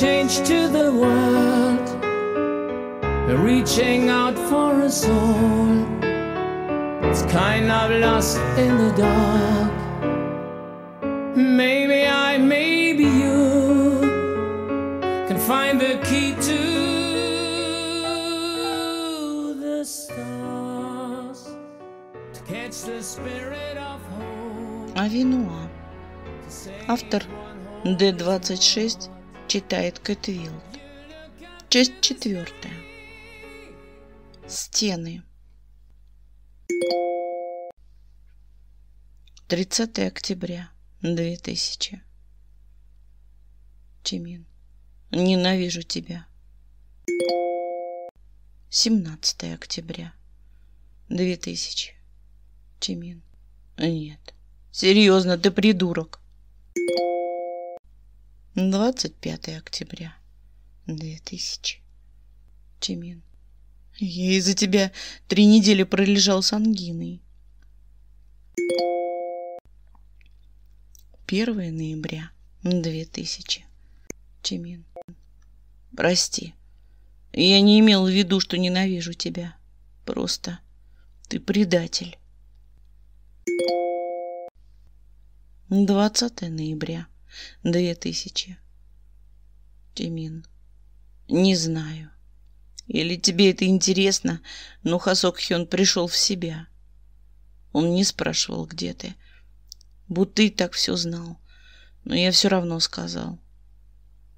change to the world, reaching out for us all. It's kind of lost in the dark. Maybe I, maybe you can find the key to the stars to catch the spirit of hope. Авинуа. Автор Д-26 Читает Кэт Часть четвертая. Стены. 30 октября 2000. Чимин. Ненавижу тебя. 17 октября 2000. Чимин. Нет. Серьезно, ты придурок. 25 октября 2000. Тимин. Я из-за тебя три недели пролежал с ангиной. 1 ноября 2000. Тимин. Прости. Я не имел в виду, что ненавижу тебя. Просто ты предатель. 20 ноября Две тысячи. Тимин. Не знаю. Или тебе это интересно, но Хасок Хён пришел в себя. Он не спрашивал, где ты. Будто ты так все знал. Но я все равно сказал.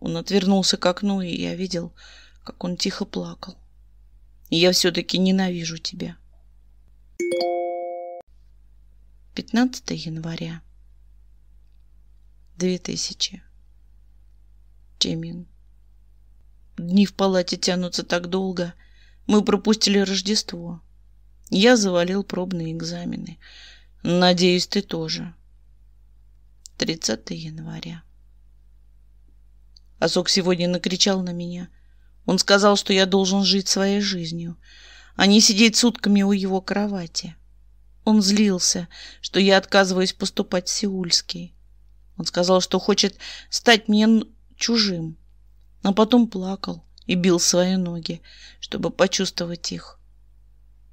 Он отвернулся к окну, и я видел, как он тихо плакал. Я все-таки ненавижу тебя. 15 января. 2000. Чемин. Дни в палате тянутся так долго. Мы пропустили Рождество. Я завалил пробные экзамены. Надеюсь, ты тоже. 30 января. Осок сегодня накричал на меня. Он сказал, что я должен жить своей жизнью, а не сидеть сутками у его кровати. Он злился, что я отказываюсь поступать в Сеульский. Он сказал, что хочет стать мне чужим, а потом плакал и бил свои ноги, чтобы почувствовать их.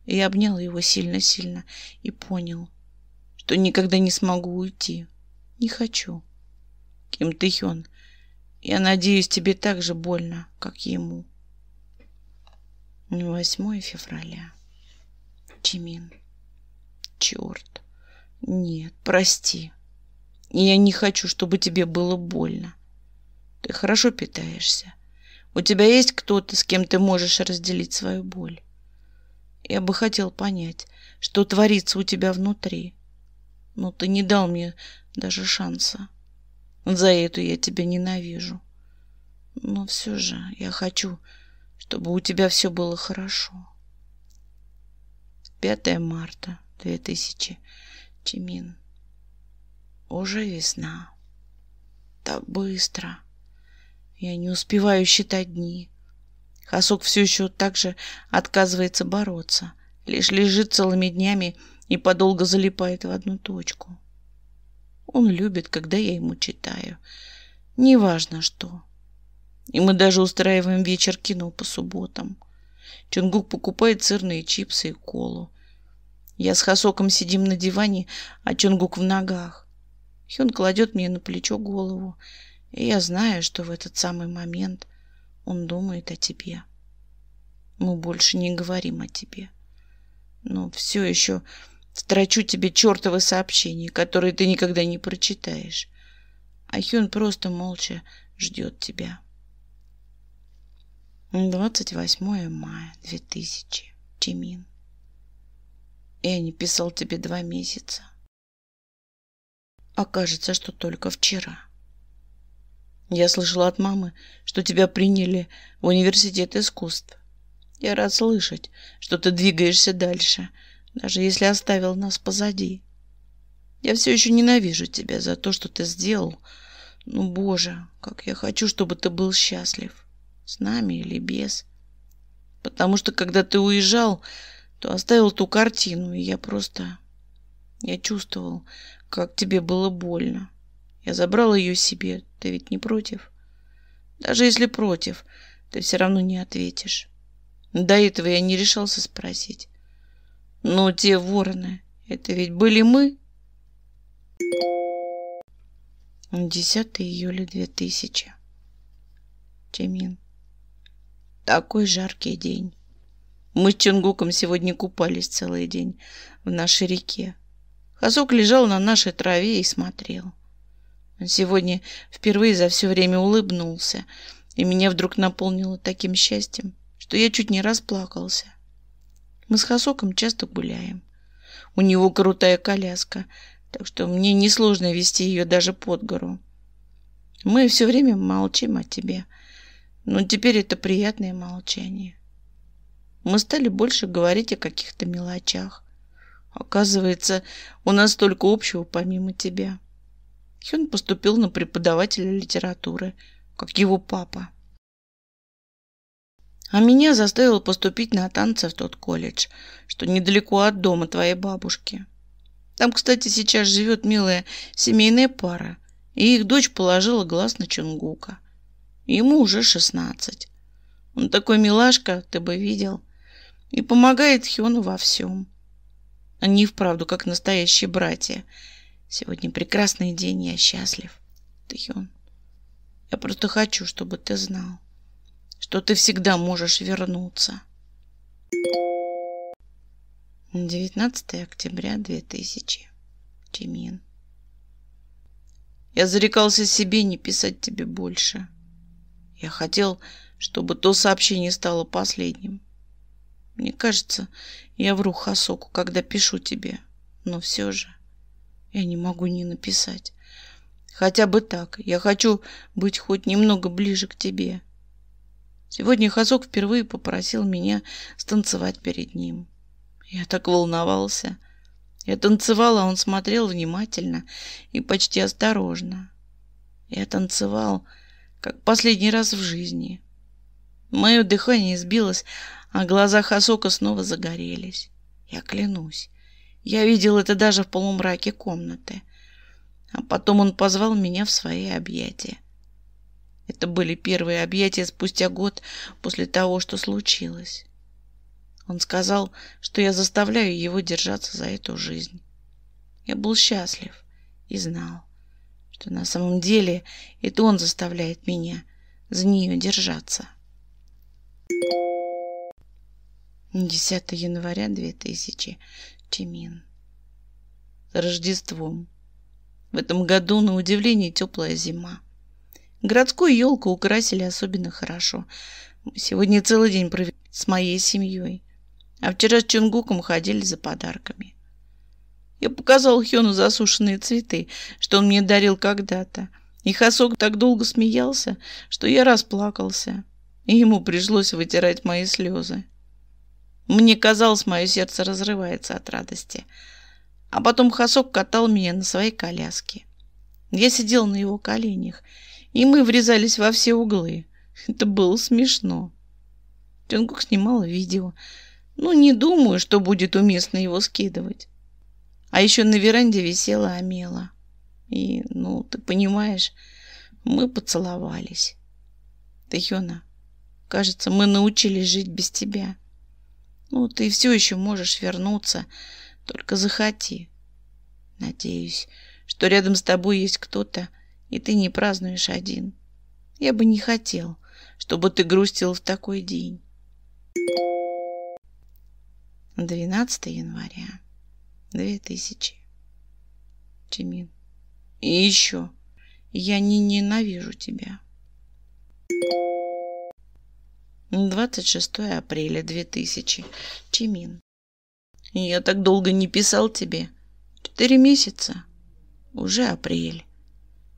И я обнял его сильно-сильно и понял, что никогда не смогу уйти. Не хочу. Ким Ты я надеюсь, тебе так же больно, как ему. 8 февраля. Чимин. Черт. Нет, прости. И я не хочу, чтобы тебе было больно. Ты хорошо питаешься. У тебя есть кто-то, с кем ты можешь разделить свою боль. Я бы хотел понять, что творится у тебя внутри. Но ты не дал мне даже шанса. За это я тебя ненавижу. Но все же я хочу, чтобы у тебя все было хорошо. 5 марта 2000. Чимин. Уже весна. Так быстро. Я не успеваю считать дни. Хасок все еще так же отказывается бороться. Лишь лежит целыми днями и подолго залипает в одну точку. Он любит, когда я ему читаю. Неважно что. И мы даже устраиваем вечер кино по субботам. Чунгук покупает сырные чипсы и колу. Я с Хасоком сидим на диване, а Чунгук в ногах. Хён кладет мне на плечо голову, и я знаю, что в этот самый момент он думает о тебе. Мы больше не говорим о тебе. Но все еще строчу тебе чертовы сообщения, которые ты никогда не прочитаешь. А Хён просто молча ждет тебя. 28 мая 2000. Чимин. Я не писал тебе два месяца окажется, что только вчера. Я слышала от мамы, что тебя приняли в университет искусств. Я рад слышать, что ты двигаешься дальше, даже если оставил нас позади. Я все еще ненавижу тебя за то, что ты сделал. Ну, Боже, как я хочу, чтобы ты был счастлив. С нами или без. Потому что, когда ты уезжал, то оставил ту картину, и я просто... Я чувствовал, как тебе было больно. Я забрал ее себе, ты ведь не против? Даже если против, ты все равно не ответишь. Ну, до этого я не решался спросить. Но те вороны, это ведь были мы? 10 июля 2000. Чемин. Такой жаркий день. Мы с Чунгуком сегодня купались целый день в нашей реке. Хазок лежал на нашей траве и смотрел. Он сегодня впервые за все время улыбнулся, и меня вдруг наполнило таким счастьем, что я чуть не расплакался. Мы с Хасоком часто гуляем. У него крутая коляска, так что мне несложно вести ее даже под гору. Мы все время молчим о тебе, но теперь это приятное молчание. Мы стали больше говорить о каких-то мелочах, Оказывается, у нас столько общего помимо тебя. Хён поступил на преподавателя литературы, как его папа. А меня заставил поступить на танцы в тот колледж, что недалеко от дома твоей бабушки. Там, кстати, сейчас живет милая семейная пара, и их дочь положила глаз на Чунгука. Ему уже шестнадцать. Он такой милашка, ты бы видел. И помогает Хёну во всем. Они вправду как настоящие братья. Сегодня прекрасный день, я счастлив. Тхён, я просто хочу, чтобы ты знал, что ты всегда можешь вернуться. 19 октября 2000. Тимин. Я зарекался себе не писать тебе больше. Я хотел, чтобы то сообщение стало последним. Мне кажется, я вру Хасоку, когда пишу тебе. Но все же я не могу не написать. Хотя бы так. Я хочу быть хоть немного ближе к тебе. Сегодня Хасок впервые попросил меня станцевать перед ним. Я так волновался. Я танцевал, а он смотрел внимательно и почти осторожно. Я танцевал, как последний раз в жизни. Мое дыхание сбилось а глаза Хасока снова загорелись. Я клянусь, я видел это даже в полумраке комнаты. А потом он позвал меня в свои объятия. Это были первые объятия спустя год после того, что случилось. Он сказал, что я заставляю его держаться за эту жизнь. Я был счастлив и знал, что на самом деле это он заставляет меня за нее держаться. Thank you. 10 января 2000. Тимин. Рождеством. В этом году, на удивление, теплая зима. Городскую елку украсили особенно хорошо. Сегодня целый день провели с моей семьей. А вчера с Чунгуком ходили за подарками. Я показал Хёну засушенные цветы, что он мне дарил когда-то. И Хасок так долго смеялся, что я расплакался. И ему пришлось вытирать мои слезы. Мне казалось, мое сердце разрывается от радости. А потом Хасок катал меня на своей коляске. Я сидел на его коленях, и мы врезались во все углы. Это было смешно. Тюнгук снимал видео. Ну, не думаю, что будет уместно его скидывать. А еще на веранде висела Амела. И, ну, ты понимаешь, мы поцеловались. Тахёна, кажется, мы научились жить без тебя. Ну, ты все еще можешь вернуться, только захоти. Надеюсь, что рядом с тобой есть кто-то, и ты не празднуешь один. Я бы не хотел, чтобы ты грустил в такой день. 12 января 2000. Чимин. И еще. Я не ненавижу тебя. 26 апреля 2000. Чимин. Я так долго не писал тебе. Четыре месяца. Уже апрель.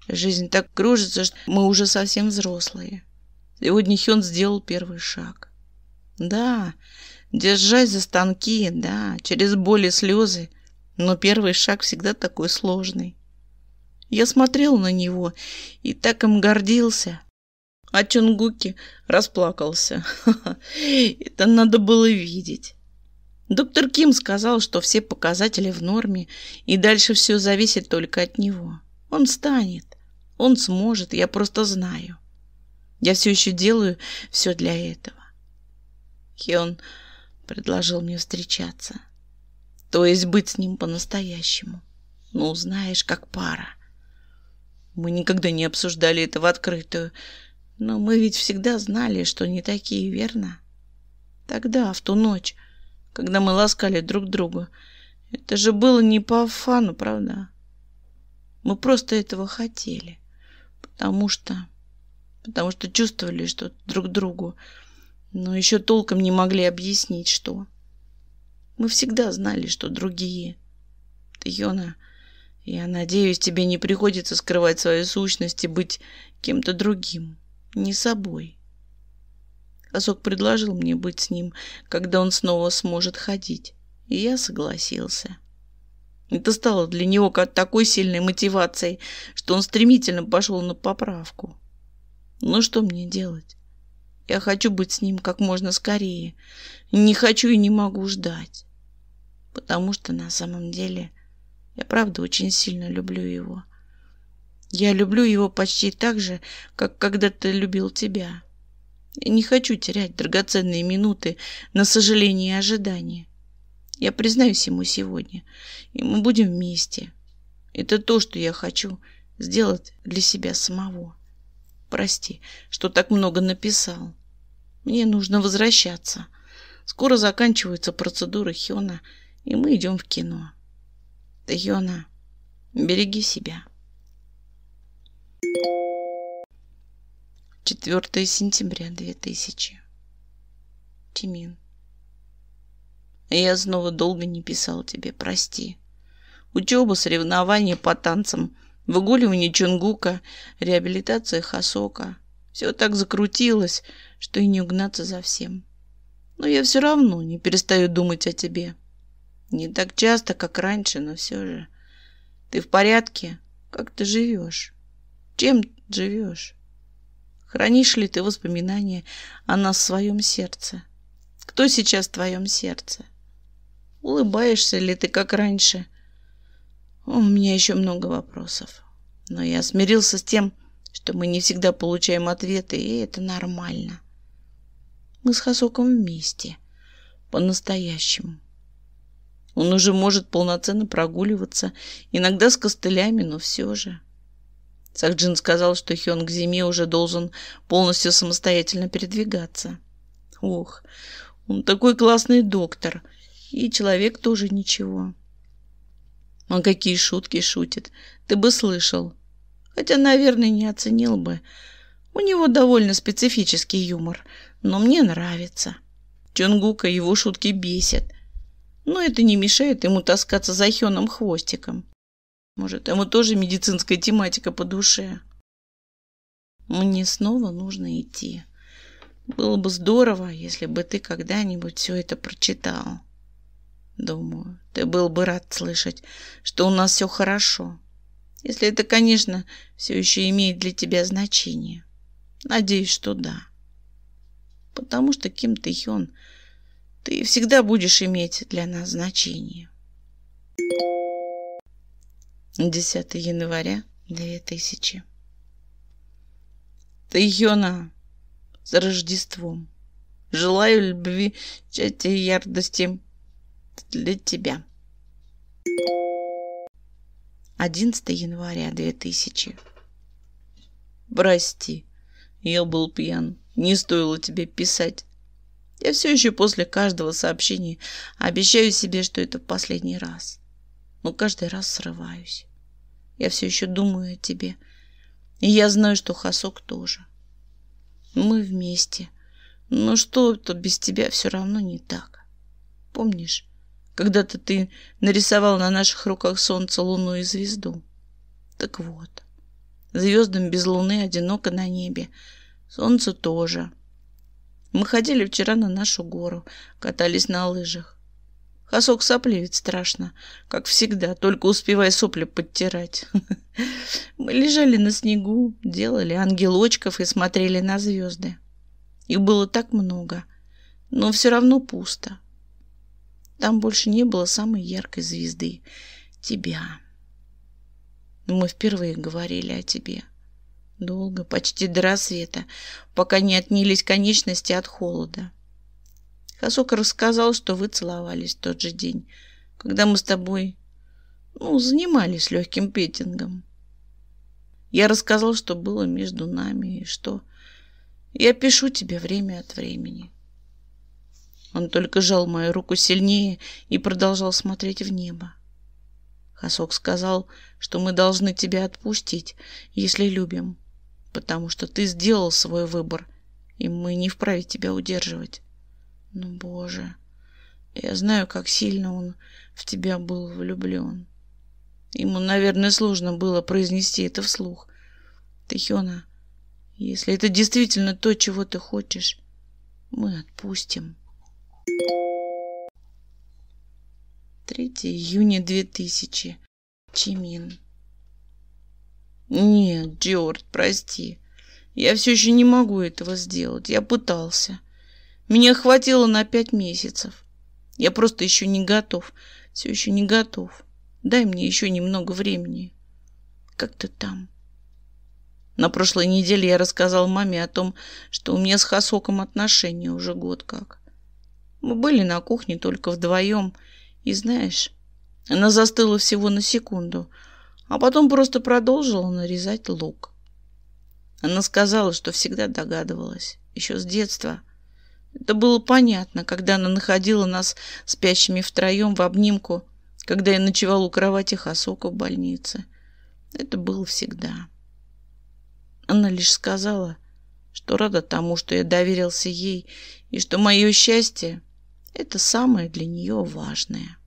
Жизнь так кружится, что мы уже совсем взрослые. Сегодня Хён сделал первый шаг. Да, держась за станки, да, через боли и слезы, но первый шаг всегда такой сложный. Я смотрел на него и так им гордился. А Чунгуки расплакался. Это надо было видеть. Доктор Ким сказал, что все показатели в норме, и дальше все зависит только от него. Он станет, он сможет, я просто знаю. Я все еще делаю все для этого. Хион предложил мне встречаться. То есть быть с ним по-настоящему. Ну, знаешь, как пара. Мы никогда не обсуждали это в открытую. Но мы ведь всегда знали, что не такие, верно? Тогда, в ту ночь, когда мы ласкали друг друга, это же было не по фану, правда? Мы просто этого хотели, потому что... потому что чувствовали что друг другу, но еще толком не могли объяснить, что... Мы всегда знали, что другие. Ты, Йона, я надеюсь, тебе не приходится скрывать свою сущность и быть кем-то другим не собой. Асок предложил мне быть с ним, когда он снова сможет ходить, и я согласился. Это стало для него как такой сильной мотивацией, что он стремительно пошел на поправку. Ну что мне делать? Я хочу быть с ним как можно скорее. Не хочу и не могу ждать. Потому что на самом деле я правда очень сильно люблю его. — я люблю его почти так же, как когда-то любил тебя. Я не хочу терять драгоценные минуты на сожаление и ожидание. Я признаюсь ему сегодня, и мы будем вместе. Это то, что я хочу сделать для себя самого. Прости, что так много написал. Мне нужно возвращаться. Скоро заканчиваются процедуры Хёна, и мы идем в кино. Хёна, береги себя. 4 сентября 2000. Тимин. Я снова долго не писал тебе, прости. Учеба, соревнования по танцам, выгуливание Чунгука, реабилитация Хасока. Все так закрутилось, что и не угнаться за всем. Но я все равно не перестаю думать о тебе. Не так часто, как раньше, но все же. Ты в порядке? Как ты живешь? Чем живешь? Хранишь ли ты воспоминания о нас в своем сердце? Кто сейчас в твоем сердце? Улыбаешься ли ты, как раньше? у меня еще много вопросов. Но я смирился с тем, что мы не всегда получаем ответы, и это нормально. Мы с Хасоком вместе. По-настоящему. Он уже может полноценно прогуливаться, иногда с костылями, но все же. — Сахджин сказал, что Хён к зиме уже должен полностью самостоятельно передвигаться. Ох, он такой классный доктор. И человек тоже ничего. Он а какие шутки шутит. Ты бы слышал. Хотя, наверное, не оценил бы. У него довольно специфический юмор, но мне нравится. Чонгука его шутки бесит. Но это не мешает ему таскаться за Хёном хвостиком. Может, ему тоже медицинская тематика по душе? Мне снова нужно идти. Было бы здорово, если бы ты когда-нибудь все это прочитал. Думаю, ты был бы рад слышать, что у нас все хорошо. Если это, конечно, все еще имеет для тебя значение. Надеюсь, что да. Потому что, Ким Ты Хён, ты всегда будешь иметь для нас значение. Thank you. 10 января 2000. Ты, Йона, с Рождеством. Желаю любви, счастья и ярдости для тебя. 11 января 2000. Прости, я был пьян. Не стоило тебе писать. Я все еще после каждого сообщения обещаю себе, что это последний раз но каждый раз срываюсь. Я все еще думаю о тебе. И я знаю, что Хасок тоже. Мы вместе. Но что тут без тебя все равно не так. Помнишь, когда-то ты нарисовал на наших руках солнце, луну и звезду? Так вот, звездам без луны одиноко на небе. Солнце тоже. Мы ходили вчера на нашу гору, катались на лыжах. Косок соплеет страшно, как всегда, только успевая сопли подтирать. Мы лежали на снегу, делали ангелочков и смотрели на звезды. Их было так много, но все равно пусто. Там больше не было самой яркой звезды — тебя. Мы впервые говорили о тебе. Долго, почти до рассвета, пока не отнялись конечности от холода. Хасука рассказал, что вы целовались в тот же день, когда мы с тобой, ну, занимались легким петингом. Я рассказал, что было между нами и что я пишу тебе время от времени. Он только жал мою руку сильнее и продолжал смотреть в небо. Хасок сказал, что мы должны тебя отпустить, если любим, потому что ты сделал свой выбор, и мы не вправе тебя удерживать. Ну, боже, я знаю, как сильно он в тебя был влюблен. Ему, наверное, сложно было произнести это вслух. Тихона, если это действительно то, чего ты хочешь, мы отпустим. 3 июня 2000. Чимин. Нет, Джорд, прости. Я все еще не могу этого сделать. Я пытался. Меня хватило на пять месяцев. Я просто еще не готов. Все еще не готов. Дай мне еще немного времени. Как ты там? На прошлой неделе я рассказал маме о том, что у меня с Хасоком отношения уже год как. Мы были на кухне только вдвоем. И знаешь, она застыла всего на секунду, а потом просто продолжила нарезать лук. Она сказала, что всегда догадывалась, еще с детства, это было понятно, когда она находила нас спящими втроем в обнимку, когда я ночевал у кровати Хасока в больнице. Это было всегда. Она лишь сказала, что рада тому, что я доверился ей, и что мое счастье — это самое для нее важное.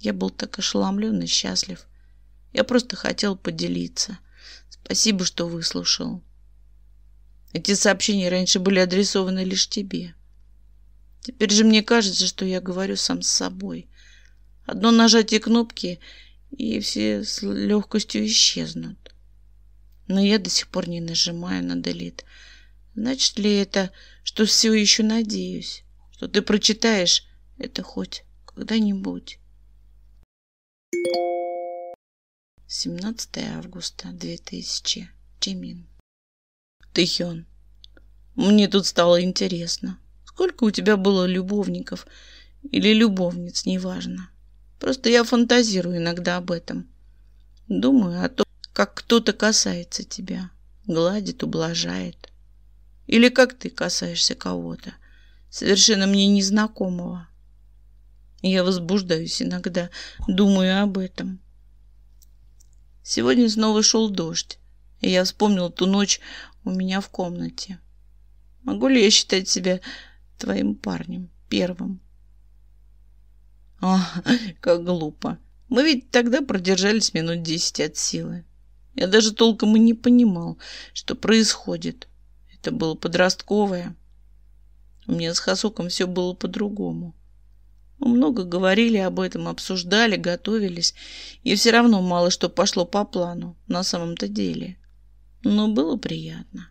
Я был так ошеломлен и счастлив. Я просто хотел поделиться. Спасибо, что выслушал. Эти сообщения раньше были адресованы лишь тебе. Теперь же мне кажется, что я говорю сам с собой. Одно нажатие кнопки, и все с легкостью исчезнут. Но я до сих пор не нажимаю на «Делит». Значит ли это, что все еще надеюсь, что ты прочитаешь это хоть когда-нибудь? 17 августа 2000. Чимин. Тэхён, мне тут стало интересно. Сколько у тебя было любовников или любовниц, неважно. Просто я фантазирую иногда об этом. Думаю о том, как кто-то касается тебя, гладит, ублажает. Или как ты касаешься кого-то, совершенно мне незнакомого. Я возбуждаюсь иногда, думаю об этом. Сегодня снова шел дождь, и я вспомнил ту ночь у меня в комнате. Могу ли я считать себя твоим парнем первым? О, как глупо. Мы ведь тогда продержались минут десять от силы. Я даже толком и не понимал, что происходит. Это было подростковое. У меня с Хасоком все было по-другому. Мы много говорили об этом, обсуждали, готовились. И все равно мало что пошло по плану на самом-то деле. — но было приятно.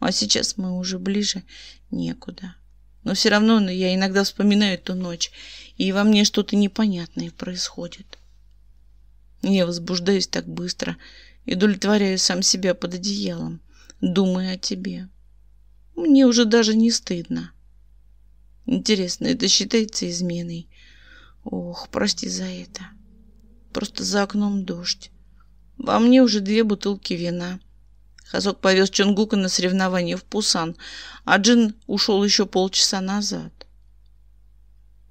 А сейчас мы уже ближе некуда. Но все равно ну, я иногда вспоминаю эту ночь, и во мне что-то непонятное происходит. Я возбуждаюсь так быстро и удовлетворяю сам себя под одеялом, думая о тебе. Мне уже даже не стыдно. Интересно, это считается изменой? Ох, прости за это. Просто за окном дождь. Во мне уже две бутылки вина Хасок повез Чонгука на соревнования в Пусан, а Джин ушел еще полчаса назад.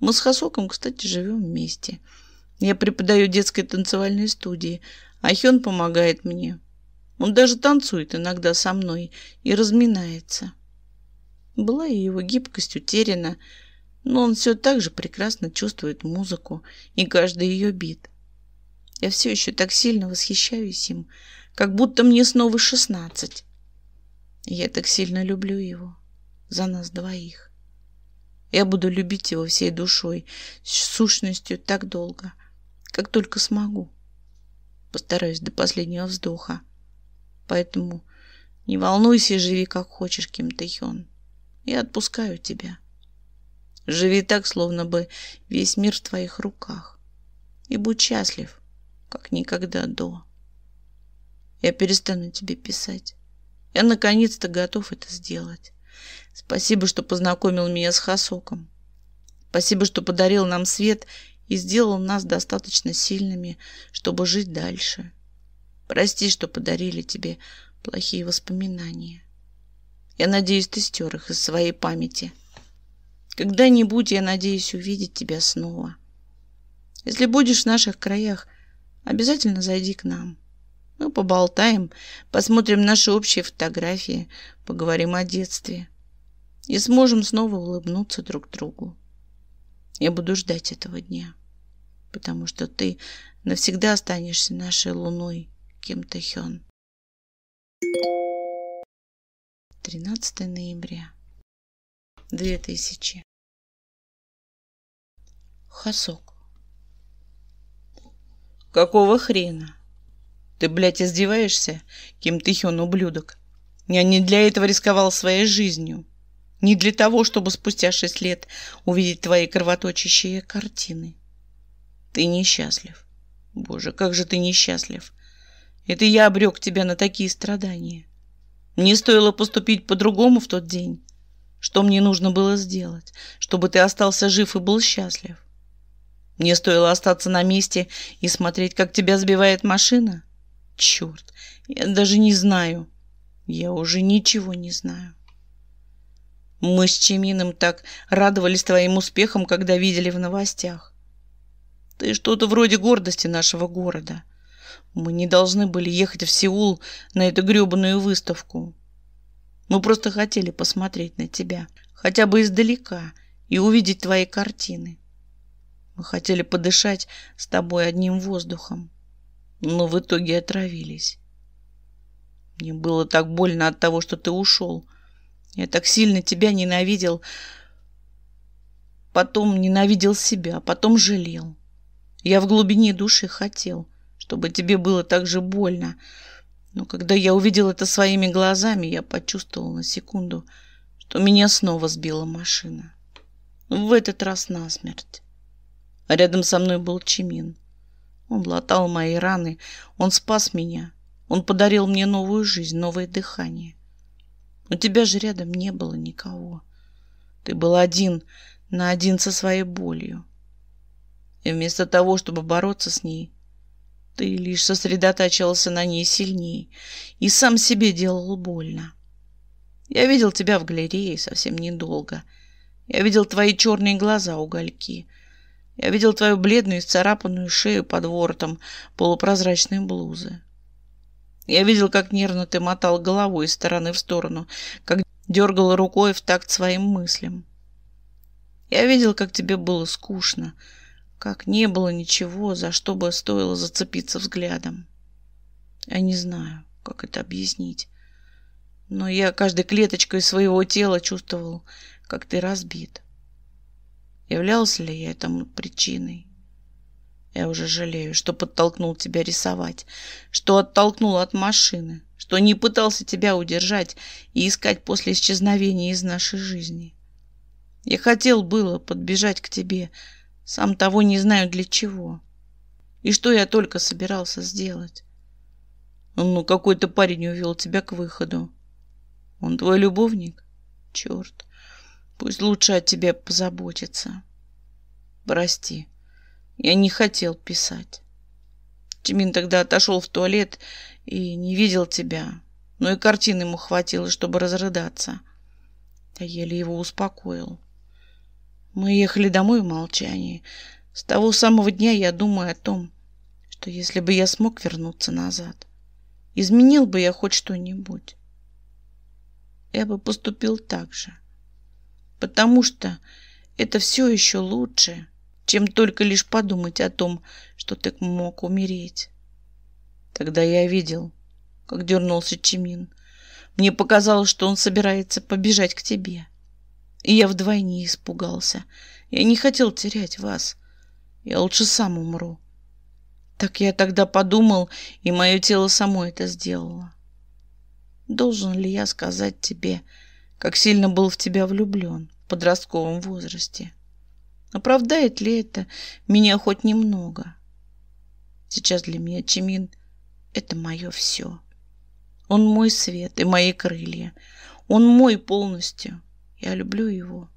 Мы с Хасоком, кстати, живем вместе. Я преподаю детской танцевальной студии, а Хён помогает мне. Он даже танцует иногда со мной и разминается. Была и его гибкость утеряна, но он все так же прекрасно чувствует музыку и каждый ее бит. Я все еще так сильно восхищаюсь им, как будто мне снова шестнадцать. Я так сильно люблю его за нас двоих. Я буду любить его всей душой, с сущностью так долго, как только смогу. Постараюсь до последнего вздоха. Поэтому не волнуйся живи как хочешь, Ким Тэхён. Я отпускаю тебя. Живи так, словно бы весь мир в твоих руках. И будь счастлив, как никогда до. Я перестану тебе писать. Я наконец-то готов это сделать. Спасибо, что познакомил меня с Хасоком. Спасибо, что подарил нам свет и сделал нас достаточно сильными, чтобы жить дальше. Прости, что подарили тебе плохие воспоминания. Я надеюсь, ты стер их из своей памяти. Когда-нибудь я надеюсь увидеть тебя снова. Если будешь в наших краях, обязательно зайди к нам. — мы ну, поболтаем, посмотрим наши общие фотографии, поговорим о детстве. И сможем снова улыбнуться друг другу. Я буду ждать этого дня, потому что ты навсегда останешься нашей луной, Ким Тэ Хён. 13 ноября 2000. Хасок. Какого хрена? Ты, блядь, издеваешься? Ким ты Хён, ублюдок? Я не для этого рисковал своей жизнью. Не для того, чтобы спустя шесть лет увидеть твои кровоточащие картины. Ты несчастлив. Боже, как же ты несчастлив. Это я обрек тебя на такие страдания. Мне стоило поступить по-другому в тот день. Что мне нужно было сделать, чтобы ты остался жив и был счастлив? Мне стоило остаться на месте и смотреть, как тебя сбивает машина? Черт, я даже не знаю. Я уже ничего не знаю. Мы с Чемином так радовались твоим успехам, когда видели в новостях. Ты что-то вроде гордости нашего города. Мы не должны были ехать в Сеул на эту гребаную выставку. Мы просто хотели посмотреть на тебя, хотя бы издалека, и увидеть твои картины. Мы хотели подышать с тобой одним воздухом но в итоге отравились. Мне было так больно от того, что ты ушел. Я так сильно тебя ненавидел. Потом ненавидел себя, потом жалел. Я в глубине души хотел, чтобы тебе было так же больно. Но когда я увидел это своими глазами, я почувствовал на секунду, что меня снова сбила машина. В этот раз насмерть. А рядом со мной был Чимин. Он латал мои раны, он спас меня, он подарил мне новую жизнь, новое дыхание. У тебя же рядом не было никого. Ты был один, на один со своей болью. И вместо того, чтобы бороться с ней, ты лишь сосредотачивался на ней сильнее и сам себе делал больно. Я видел тебя в галерее совсем недолго. Я видел твои черные глаза, угольки — я видел твою бледную и царапанную шею под воротом полупрозрачной блузы. Я видел, как нервно ты мотал головой из стороны в сторону, как дергал рукой в такт своим мыслям. Я видел, как тебе было скучно, как не было ничего, за что бы стоило зацепиться взглядом. Я не знаю, как это объяснить, но я каждой клеточкой своего тела чувствовал, как ты разбит. Являлся ли я этому причиной? Я уже жалею, что подтолкнул тебя рисовать, что оттолкнул от машины, что не пытался тебя удержать и искать после исчезновения из нашей жизни. Я хотел было подбежать к тебе, сам того не знаю для чего. И что я только собирался сделать? Ну, какой-то парень увел тебя к выходу. Он твой любовник? Черт. Пусть лучше о тебе позаботится. Прости, я не хотел писать. Тимин тогда отошел в туалет и не видел тебя. Но и картин ему хватило, чтобы разрыдаться. Я еле его успокоил. Мы ехали домой в молчании. С того самого дня я думаю о том, что если бы я смог вернуться назад, изменил бы я хоть что-нибудь. Я бы поступил так же потому что это все еще лучше, чем только лишь подумать о том, что ты мог умереть. Тогда я видел, как дернулся Чимин. Мне показалось, что он собирается побежать к тебе. И я вдвойне испугался. Я не хотел терять вас. Я лучше сам умру. Так я тогда подумал, и мое тело само это сделало. Должен ли я сказать тебе, как сильно был в тебя влюблен? в подростковом возрасте. Оправдает ли это меня хоть немного? Сейчас для меня Чимин — это мое все. Он мой свет и мои крылья. Он мой полностью. Я люблю его.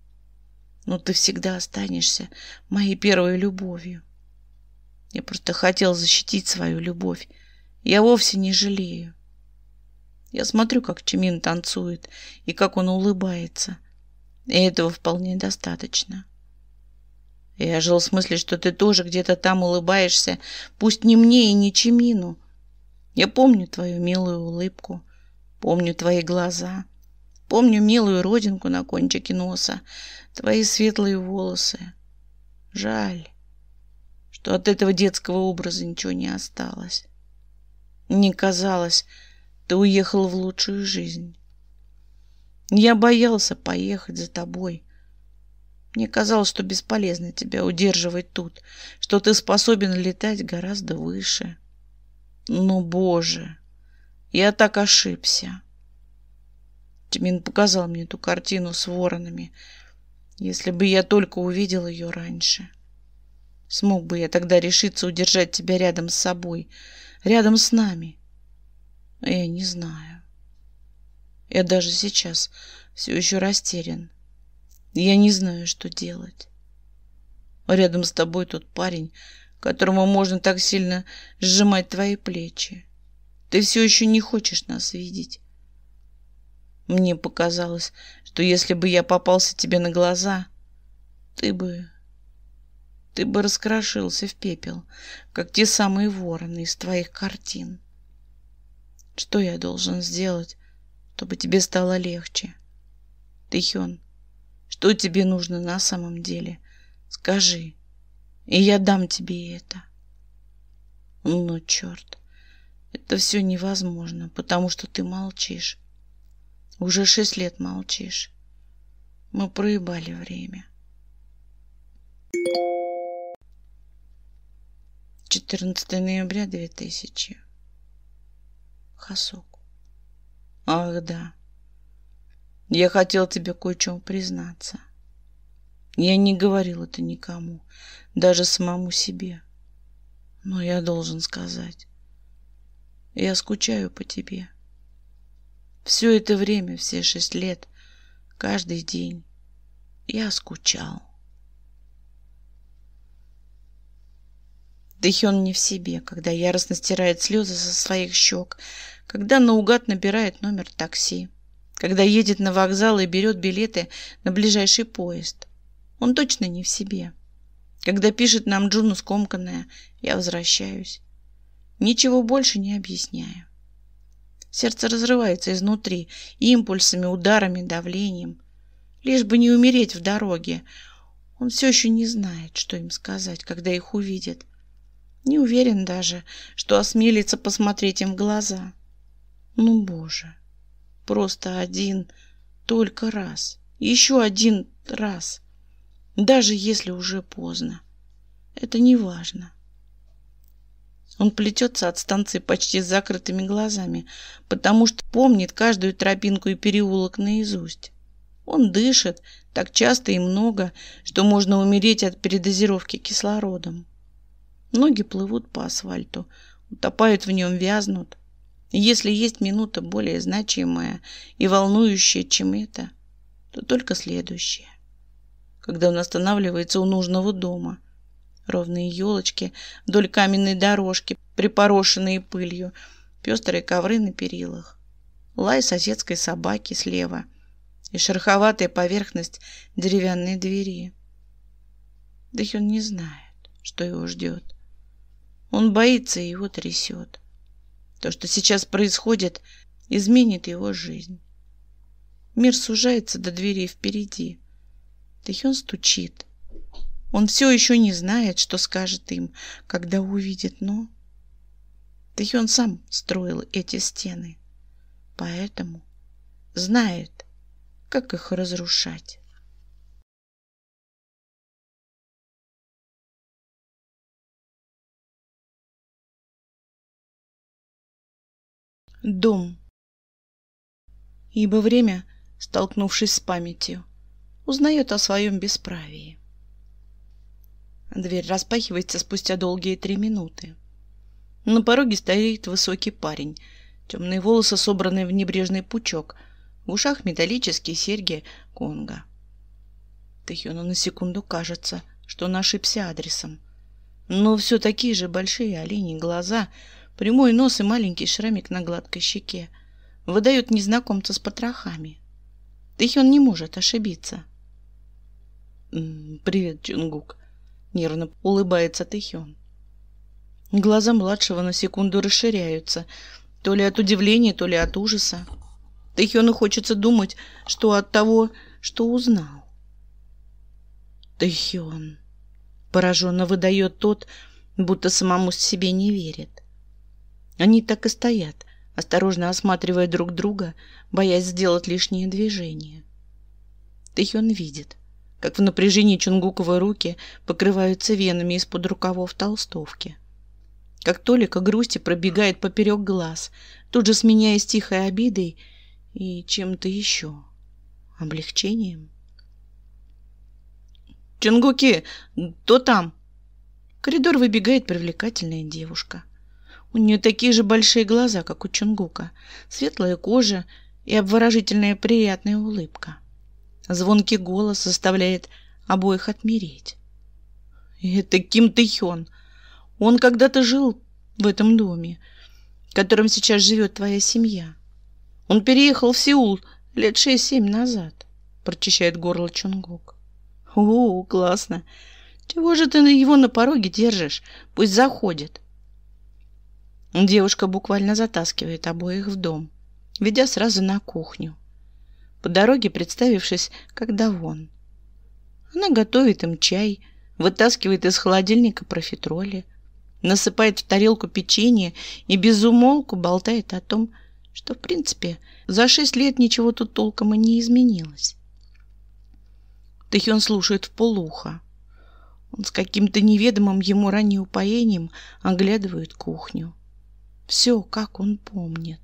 Но ты всегда останешься моей первой любовью. Я просто хотел защитить свою любовь. Я вовсе не жалею. Я смотрю, как Чимин танцует и как он улыбается, и этого вполне достаточно. Я жил с мыслью, что ты тоже где-то там улыбаешься, пусть не мне и не Чемину. Я помню твою милую улыбку, помню твои глаза, помню милую родинку на кончике носа, твои светлые волосы. Жаль, что от этого детского образа ничего не осталось. Не казалось, ты уехал в лучшую жизнь. Я боялся поехать за тобой. Мне казалось, что бесполезно тебя удерживать тут, что ты способен летать гораздо выше. Но, ну, Боже, я так ошибся. Тимин показал мне ту картину с воронами. Если бы я только увидел ее раньше. Смог бы я тогда решиться удержать тебя рядом с собой, рядом с нами. Я не знаю. Я даже сейчас все еще растерян. Я не знаю, что делать. Рядом с тобой тот парень, которому можно так сильно сжимать твои плечи. Ты все еще не хочешь нас видеть. Мне показалось, что если бы я попался тебе на глаза, ты бы... Ты бы раскрошился в пепел, как те самые вороны из твоих картин. Что я должен сделать, чтобы тебе стало легче. Тэхён, что тебе нужно на самом деле? Скажи, и я дам тебе это. Но ну, черт, это все невозможно, потому что ты молчишь. Уже шесть лет молчишь. Мы проебали время. 14 ноября 2000. Хасок. Ах, да. Я хотел тебе кое-чем признаться. Я не говорил это никому, даже самому себе. Но я должен сказать. Я скучаю по тебе. Все это время, все шесть лет, каждый день я скучал. Дыхен не в себе, когда яростно стирает слезы со своих щек, когда наугад набирает номер такси, когда едет на вокзал и берет билеты на ближайший поезд. Он точно не в себе. Когда пишет нам Джуну скомканная, «Я возвращаюсь», ничего больше не объясняя. Сердце разрывается изнутри импульсами, ударами, давлением. Лишь бы не умереть в дороге. Он все еще не знает, что им сказать, когда их увидит. Не уверен даже, что осмелится посмотреть им в глаза. Ну, Боже, просто один, только раз, еще один раз, даже если уже поздно. Это не важно. Он плетется от станции почти с закрытыми глазами, потому что помнит каждую тропинку и переулок наизусть. Он дышит так часто и много, что можно умереть от передозировки кислородом. Ноги плывут по асфальту, утопают в нем, вязнут. Если есть минута более значимая и волнующая, чем это, то только следующая. Когда он останавливается у нужного дома. Ровные елочки вдоль каменной дорожки, припорошенные пылью, пестрые ковры на перилах, лай соседской собаки слева и шероховатая поверхность деревянной двери. Да и он не знает, что его ждет. Он боится и его трясет. То, что сейчас происходит, изменит его жизнь. Мир сужается до двери впереди. Тэхён стучит. Он все еще не знает, что скажет им, когда увидит, но... Тэхён сам строил эти стены, поэтому знает, как их разрушать. Дом. Ибо время, столкнувшись с памятью, узнает о своем бесправии. Дверь распахивается спустя долгие три минуты. На пороге стоит высокий парень. Темные волосы собраны в небрежный пучок. В ушах металлические серьги Конга. Тэхёну на секунду кажется, что он ошибся адресом. Но все такие же большие олени глаза — Прямой нос и маленький шрамик на гладкой щеке. выдают незнакомца с потрохами. Тэхён не может ошибиться. «Привет, Джунгук. нервно улыбается Тэхён. Глаза младшего на секунду расширяются, то ли от удивления, то ли от ужаса. Тэхёну хочется думать, что от того, что узнал. «Тэхён», — пораженно выдает тот, будто самому себе не верит. Они так и стоят, осторожно осматривая друг друга, боясь сделать лишнее движение. Тэхён видит, как в напряжении Чунгуковой руки покрываются венами из-под рукавов толстовки. Как толика грусти пробегает поперек глаз, тут же сменяясь тихой обидой и чем-то еще. Облегчением. «Чунгуки, кто там?» В коридор выбегает привлекательная девушка – у нее такие же большие глаза, как у Чунгука, светлая кожа и обворожительная приятная улыбка. Звонкий голос заставляет обоих отмереть. это Ким Тэ Хён. Он когда-то жил в этом доме, в котором сейчас живет твоя семья. Он переехал в Сеул лет шесть-семь назад, прочищает горло Чунгук. О, классно. Чего же ты его на пороге держишь? Пусть заходит. Девушка буквально затаскивает обоих в дом, ведя сразу на кухню. По дороге представившись, как Давон. Она готовит им чай, вытаскивает из холодильника профитроли, насыпает в тарелку печенье и без умолку болтает о том, что, в принципе, за шесть лет ничего тут толком и не изменилось. Тэхён слушает в полухо. Он с каким-то неведомым ему ранее упоением оглядывает кухню. Все, как он помнит.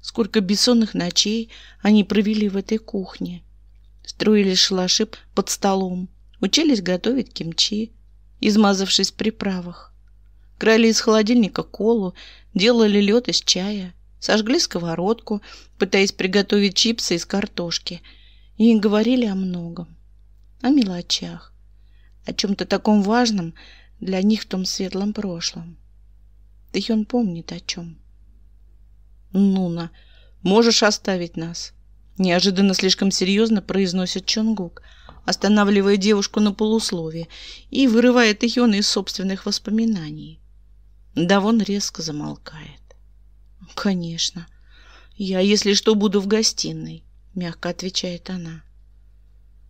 Сколько бессонных ночей они провели в этой кухне. Строили шалаши под столом, учились готовить кимчи, измазавшись в приправах. Крали из холодильника колу, делали лед из чая, сожгли сковородку, пытаясь приготовить чипсы из картошки, и говорили о многом, о мелочах, о чем-то таком важном для них в том светлом прошлом и он помнит о чем. «Нуна, можешь оставить нас?» Неожиданно слишком серьезно произносит Чонгук, останавливая девушку на полуслове и вырывая Ихёна из собственных воспоминаний. Давон резко замолкает. «Конечно. Я, если что, буду в гостиной», — мягко отвечает она.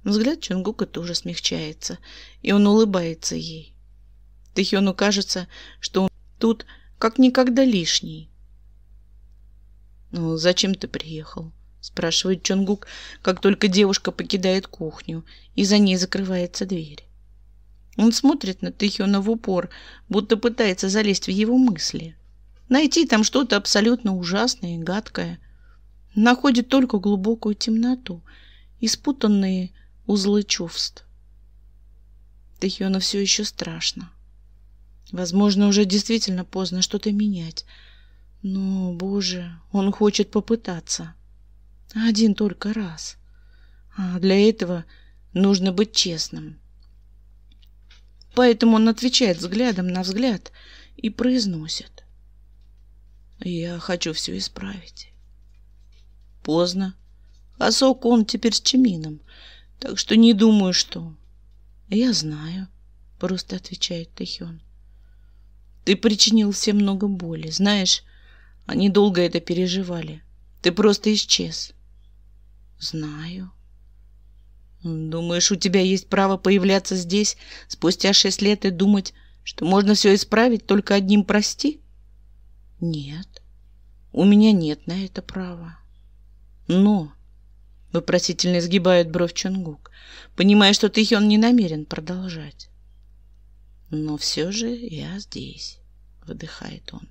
Взгляд Чонгука тоже смягчается, и он улыбается ей. Тэхёну кажется, что он тут как никогда лишний. «Ну, зачем ты приехал?» – спрашивает Чонгук, как только девушка покидает кухню, и за ней закрывается дверь. Он смотрит на Тэхёна в упор, будто пытается залезть в его мысли. Найти там что-то абсолютно ужасное и гадкое. Находит только глубокую темноту и спутанные узлы чувств. Тэхёна все еще страшно. Возможно, уже действительно поздно что-то менять. Но, боже, он хочет попытаться. Один только раз. А для этого нужно быть честным. Поэтому он отвечает взглядом на взгляд и произносит. Я хочу все исправить. Поздно. А сок он теперь с Чемином, так что не думаю, что... Я знаю, просто отвечает Тэхён. Ты причинил всем много боли. Знаешь, они долго это переживали. Ты просто исчез. Знаю. Думаешь, у тебя есть право появляться здесь спустя шесть лет и думать, что можно все исправить только одним прости? Нет. У меня нет на это права. Но вопросительно сгибает бровь Чонгук, понимая, что Тэхён не намерен продолжать. Но все же я здесь, выдыхает он.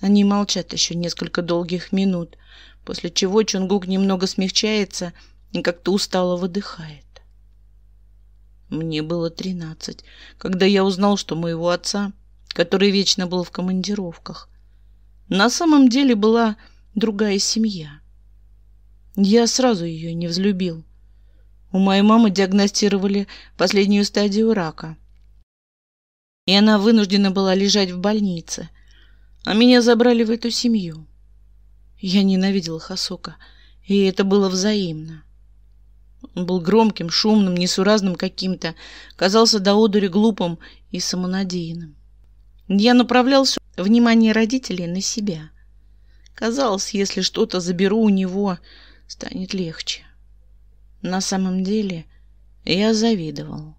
Они молчат еще несколько долгих минут, после чего Чунгук немного смягчается и как-то устало выдыхает. Мне было тринадцать, когда я узнал, что моего отца, который вечно был в командировках, на самом деле была другая семья. Я сразу ее не взлюбил. У моей мамы диагностировали последнюю стадию рака – и она вынуждена была лежать в больнице. А меня забрали в эту семью. Я ненавидела Хасока, и это было взаимно. Он был громким, шумным, несуразным каким-то, казался до одури глупым и самонадеянным. Я направлял все внимание родителей на себя. Казалось, если что-то заберу у него, станет легче. На самом деле я завидовал.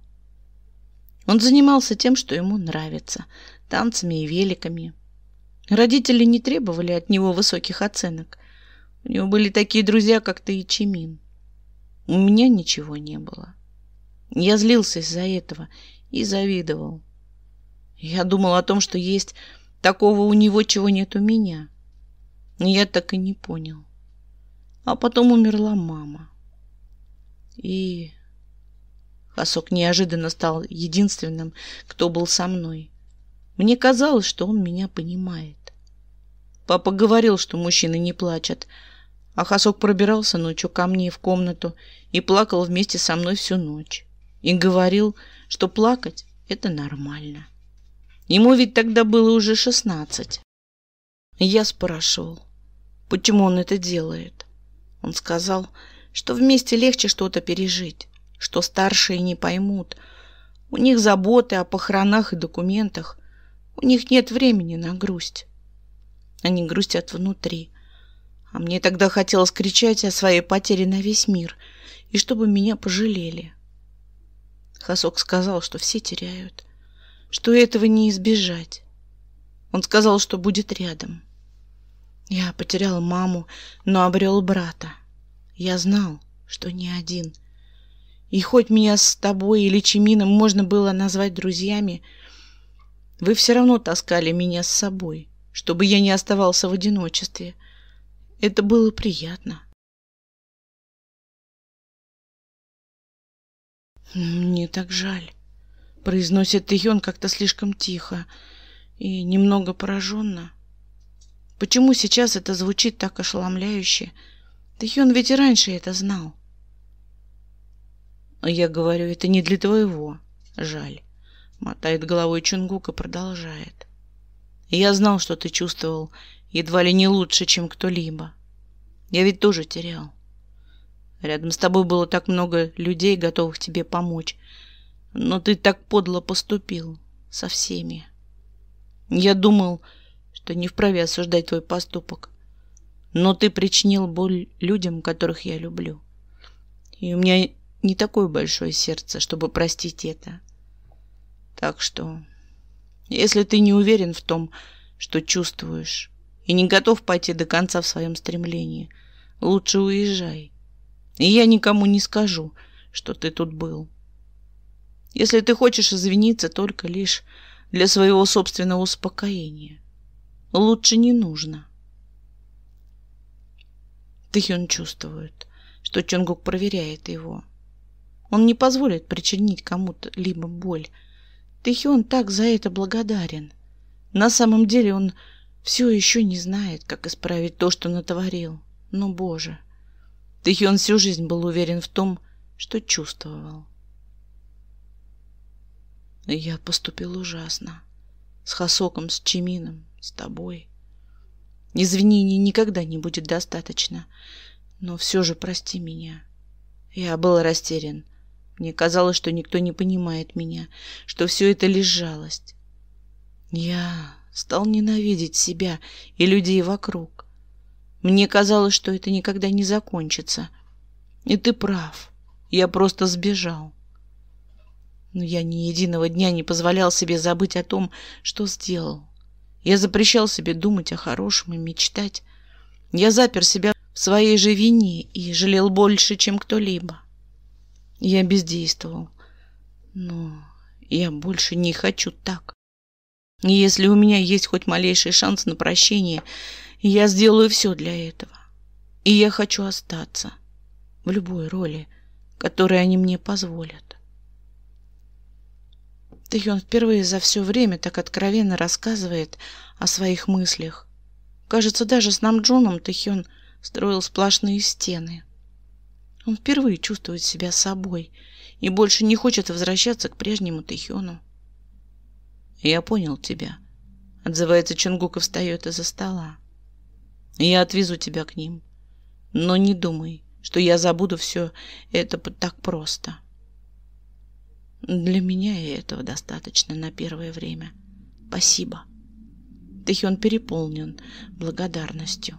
Он занимался тем, что ему нравится – танцами и великами. Родители не требовали от него высоких оценок. У него были такие друзья, как ты и Чимин. У меня ничего не было. Я злился из-за этого и завидовал. Я думал о том, что есть такого у него, чего нет у меня. Но я так и не понял. А потом умерла мама. И Хасок неожиданно стал единственным, кто был со мной. Мне казалось, что он меня понимает. Папа говорил, что мужчины не плачут, а Хасок пробирался ночью ко мне в комнату и плакал вместе со мной всю ночь. И говорил, что плакать – это нормально. Ему ведь тогда было уже шестнадцать. Я спрашивал, почему он это делает. Он сказал, что вместе легче что-то пережить что старшие не поймут. У них заботы о похоронах и документах. У них нет времени на грусть. Они грустят внутри. А мне тогда хотелось кричать о своей потере на весь мир и чтобы меня пожалели. Хасок сказал, что все теряют, что этого не избежать. Он сказал, что будет рядом. Я потерял маму, но обрел брата. Я знал, что не один — и хоть меня с тобой или Чемином можно было назвать друзьями, вы все равно таскали меня с собой, чтобы я не оставался в одиночестве. Это было приятно. «Мне так жаль», — произносит Ион как-то слишком тихо и немного пораженно. Почему сейчас это звучит так ошеломляюще? Тахион ведь и раньше это знал. А я говорю, это не для твоего. Жаль. Мотает головой Чунгук и продолжает. Я знал, что ты чувствовал едва ли не лучше, чем кто-либо. Я ведь тоже терял. Рядом с тобой было так много людей, готовых тебе помочь. Но ты так подло поступил со всеми. Я думал, что не вправе осуждать твой поступок. Но ты причинил боль людям, которых я люблю. И у меня не такое большое сердце, чтобы простить это. Так что, если ты не уверен в том, что чувствуешь, и не готов пойти до конца в своем стремлении, лучше уезжай. И я никому не скажу, что ты тут был. Если ты хочешь извиниться только лишь для своего собственного успокоения, лучше не нужно. Тыхюн чувствует, что Чонгук проверяет его — он не позволит причинить кому-то либо боль. Тэхён так за это благодарен. На самом деле он все еще не знает, как исправить то, что натворил. Но, ну, боже! Тэхён всю жизнь был уверен в том, что чувствовал. Я поступил ужасно. С Хасоком, с Чимином, с тобой. Извинений никогда не будет достаточно. Но все же прости меня. Я был растерян. Мне казалось, что никто не понимает меня, что все это лишь жалость. Я стал ненавидеть себя и людей вокруг. Мне казалось, что это никогда не закончится. И ты прав. Я просто сбежал. Но я ни единого дня не позволял себе забыть о том, что сделал. Я запрещал себе думать о хорошем и мечтать. Я запер себя в своей же вине и жалел больше, чем кто-либо. Я бездействовал. Но я больше не хочу так. Если у меня есть хоть малейший шанс на прощение, я сделаю все для этого. И я хочу остаться в любой роли, которую они мне позволят. Тэхён впервые за все время так откровенно рассказывает о своих мыслях. Кажется, даже с Намджуном Тэхён строил сплошные стены. Он впервые чувствует себя собой и больше не хочет возвращаться к прежнему Тэхёну. «Я понял тебя», — отзывается Чунгук и встает из-за стола. «Я отвезу тебя к ним. Но не думай, что я забуду все это так просто». «Для меня и этого достаточно на первое время. Спасибо». Тэхён переполнен благодарностью.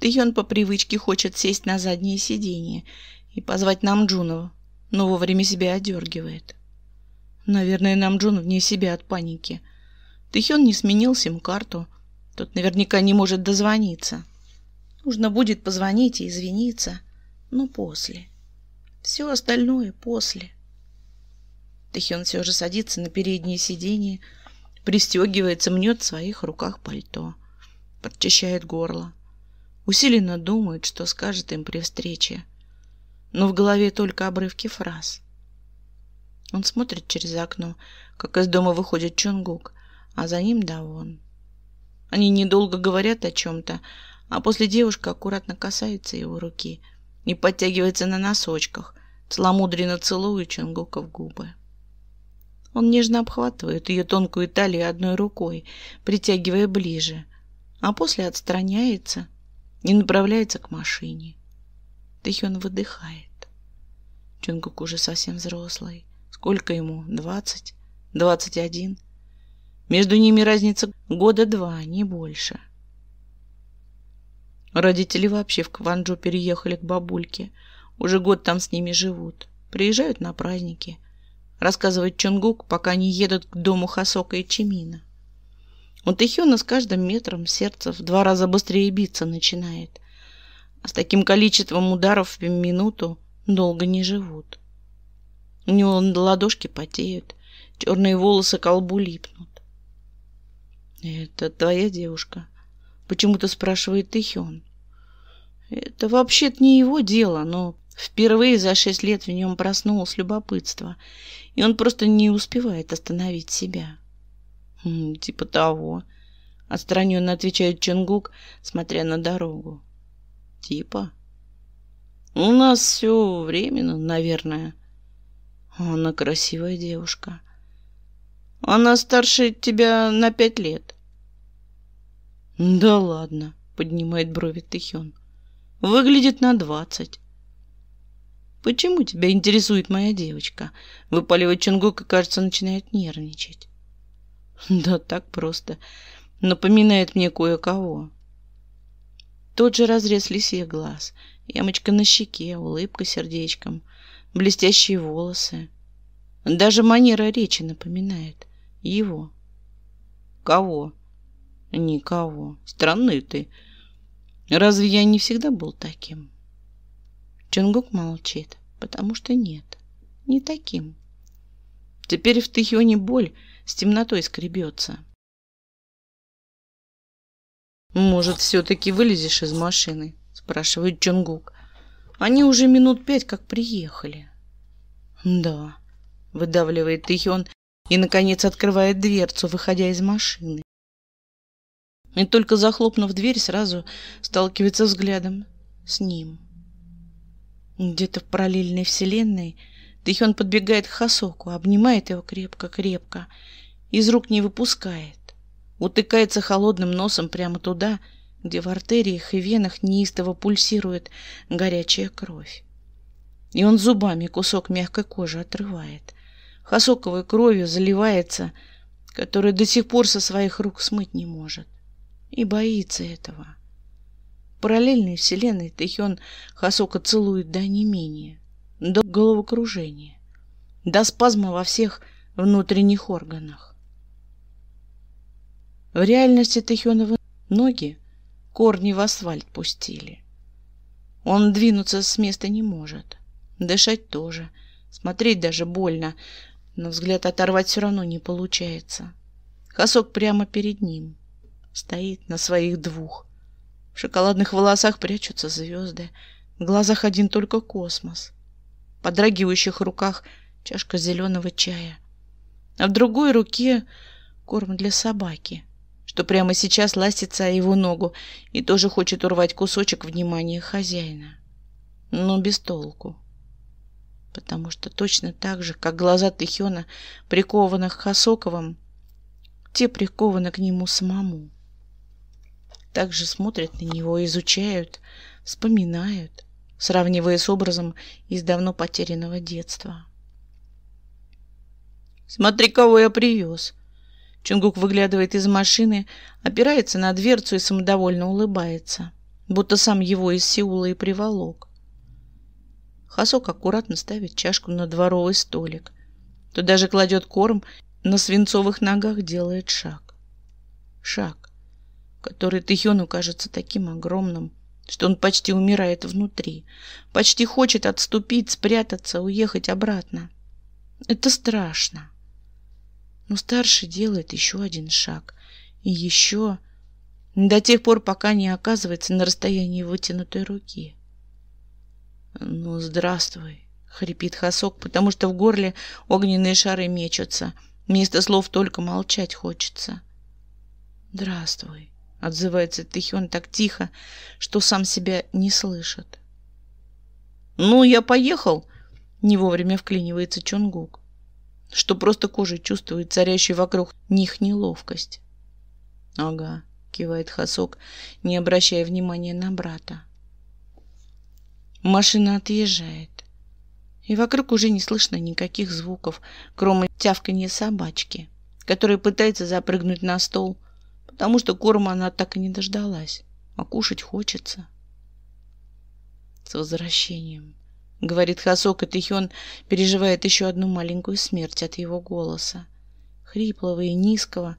Да и он по привычке хочет сесть на заднее сиденье и позвать Намджунова, Джунова, но вовремя себя одергивает. Наверное, нам Джун вне себя от паники. Тэхён не сменил сим-карту. Тот наверняка не может дозвониться. Нужно будет позвонить и извиниться, но после. Все остальное после. Тэхён все же садится на переднее сиденье, пристегивается, мнет в своих руках пальто, подчищает горло усиленно думает, что скажет им при встрече, но в голове только обрывки фраз. Он смотрит через окно, как из дома выходит Чунгук, а за ним Давон. Они недолго говорят о чем-то, а после девушка аккуратно касается его руки и подтягивается на носочках, целомудренно целуя Чунгука в губы. Он нежно обхватывает ее тонкую талию одной рукой, притягивая ближе, а после отстраняется – и направляется к машине. Тэхён выдыхает. Чунгук уже совсем взрослый. Сколько ему? Двадцать? Двадцать один? Между ними разница года два, не больше. Родители вообще в Кванджу переехали к бабульке. Уже год там с ними живут. Приезжают на праздники. Рассказывает Чунгук, пока они едут к дому Хасока и Чимина. У Тэхёна с каждым метром сердце в два раза быстрее биться начинает. А с таким количеством ударов в минуту долго не живут. У него ладошки потеют, черные волосы к колбу липнут. «Это твоя девушка?» — почему-то спрашивает Тэхён. Это вообще-то не его дело, но впервые за шесть лет в нем проснулось любопытство, и он просто не успевает остановить себя. «Типа того», — отстраненно отвечает Чингук, смотря на дорогу. «Типа?» «У нас все временно, наверное». «Она красивая девушка». «Она старше тебя на пять лет». «Да ладно», — поднимает брови Тихён. «Выглядит на двадцать». «Почему тебя интересует моя девочка?» Выпаливает Чунгук и, кажется, начинает нервничать. Да так просто. Напоминает мне кое-кого. Тот же разрез лисьих глаз, ямочка на щеке, улыбка сердечком, блестящие волосы. Даже манера речи напоминает его. Кого? Никого. Странный ты. Разве я не всегда был таким? Чонгук молчит, потому что нет, не таким. Теперь в Тэхионе боль — с темнотой скребется. «Может, все-таки вылезешь из машины?» – спрашивает Джунгук. «Они уже минут пять как приехали». «Да», – выдавливает Тихион и, наконец, открывает дверцу, выходя из машины. И только захлопнув дверь, сразу сталкивается взглядом с ним. Где-то в параллельной вселенной – Тэхён подбегает к Хасоку, обнимает его крепко-крепко, из рук не выпускает. Утыкается холодным носом прямо туда, где в артериях и венах неистово пульсирует горячая кровь. И он зубами кусок мягкой кожи отрывает. Хасоковой кровью заливается, которую до сих пор со своих рук смыть не может. И боится этого. В параллельной вселенной Тэхён Хасока целует до менее до головокружения, до спазма во всех внутренних органах. В реальности Тахенова ноги корни в асфальт пустили. Он двинуться с места не может, дышать тоже, смотреть даже больно, но взгляд оторвать все равно не получается. Косок прямо перед ним, стоит на своих двух. В шоколадных волосах прячутся звезды, в глазах один только космос — подрагивающих руках чашка зеленого чая, а в другой руке корм для собаки, что прямо сейчас ластится о его ногу и тоже хочет урвать кусочек внимания хозяина. Но без толку. Потому что точно так же, как глаза Тихена, прикованных к Хасоковым, те прикованы к нему самому. Также смотрят на него, изучают, вспоминают — сравнивая с образом из давно потерянного детства. «Смотри, кого я привез!» Чунгук выглядывает из машины, опирается на дверцу и самодовольно улыбается, будто сам его из Сеула и приволок. Хасок аккуратно ставит чашку на дворовый столик. то даже кладет корм, на свинцовых ногах делает шаг. Шаг, который Тихёну кажется таким огромным, что он почти умирает внутри, почти хочет отступить, спрятаться, уехать обратно. Это страшно. Но старший делает еще один шаг. И еще до тех пор, пока не оказывается на расстоянии вытянутой руки. «Ну, здравствуй», — хрипит Хасок, потому что в горле огненные шары мечутся. Вместо слов только молчать хочется. «Здравствуй», отзывается Тихён так тихо, что сам себя не слышит. Ну, я поехал, не вовремя вклинивается Чонгук, что просто кожей чувствует царящую вокруг них неловкость. Ага, кивает Хасок, не обращая внимания на брата. Машина отъезжает. И вокруг уже не слышно никаких звуков, кроме тявканья собачки, которая пытается запрыгнуть на стол – потому что корма она так и не дождалась, а кушать хочется. С возвращением, говорит Хасок, и Тихён переживает еще одну маленькую смерть от его голоса, хриплого и низкого,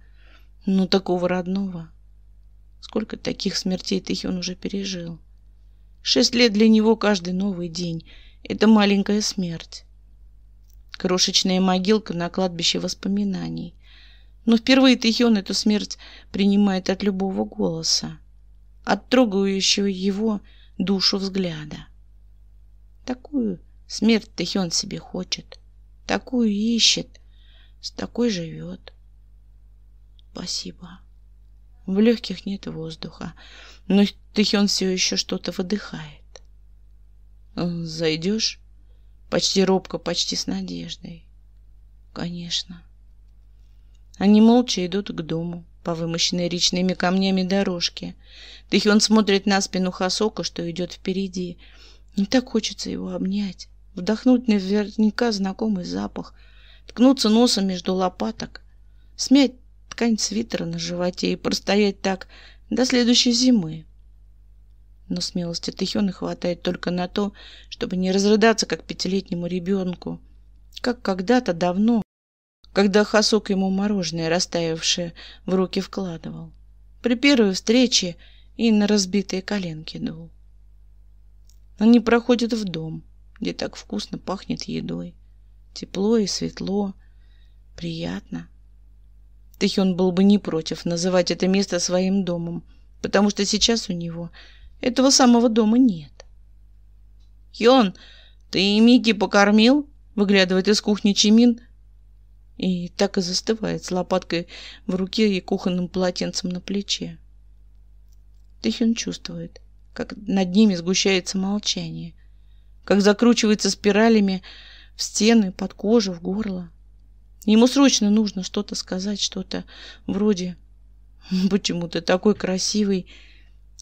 но такого родного. Сколько таких смертей Тихён уже пережил? Шесть лет для него каждый новый день — это маленькая смерть. Крошечная могилка на кладбище воспоминаний, но впервые Тэхён эту смерть принимает от любого голоса, от трогающего его душу взгляда. Такую смерть Тэхён себе хочет, такую ищет, с такой живет. Спасибо. В легких нет воздуха, но Тэхён все еще что-то выдыхает. «Зайдешь?» Почти робко, почти с надеждой. «Конечно». Они молча идут к дому по вымощенной речными камнями дорожке. Тэхён смотрит на спину Хасока, что идет впереди. Не так хочется его обнять, вдохнуть наверняка знакомый запах, ткнуться носом между лопаток, смять ткань свитера на животе и простоять так до следующей зимы. Но смелости Тэхёна хватает только на то, чтобы не разрыдаться, как пятилетнему ребенку, как когда-то давно, когда Хасук ему мороженое, растаявшее, в руки вкладывал. При первой встрече и на разбитые коленки дул. Они проходят в дом, где так вкусно пахнет едой. Тепло и светло, приятно. Тихон был бы не против называть это место своим домом, потому что сейчас у него этого самого дома нет. «Йон, ты Мики покормил?» — выглядывает из кухни Чимин, и так и застывает с лопаткой в руке и кухонным полотенцем на плече. Тихин чувствует, как над ними сгущается молчание, как закручивается спиралями в стены, под кожу, в горло. Ему срочно нужно что-то сказать, что-то вроде «Почему ты такой красивый?»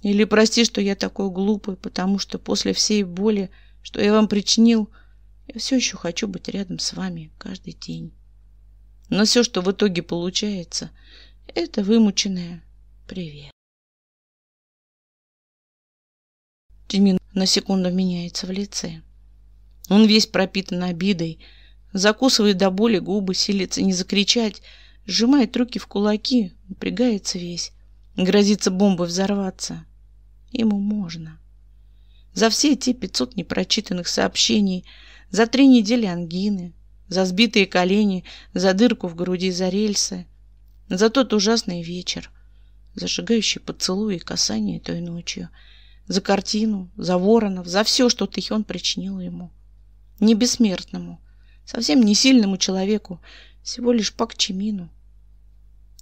или «Прости, что я такой глупый, потому что после всей боли, что я вам причинил, я все еще хочу быть рядом с вами каждый день». Но все, что в итоге получается, это вымученное «привет». Тимин на секунду меняется в лице. Он весь пропитан обидой, закусывает до боли губы, силится не закричать, сжимает руки в кулаки, напрягается весь, грозится бомбой взорваться. Ему можно. За все те 500 непрочитанных сообщений, за три недели ангины, за сбитые колени, за дырку в груди, за рельсы, за тот ужасный вечер, зажигающий поцелуи и касание той ночью, за картину, за воронов, за все, что Тихион причинил ему. Не бессмертному, совсем не сильному человеку, всего лишь Пакчемину.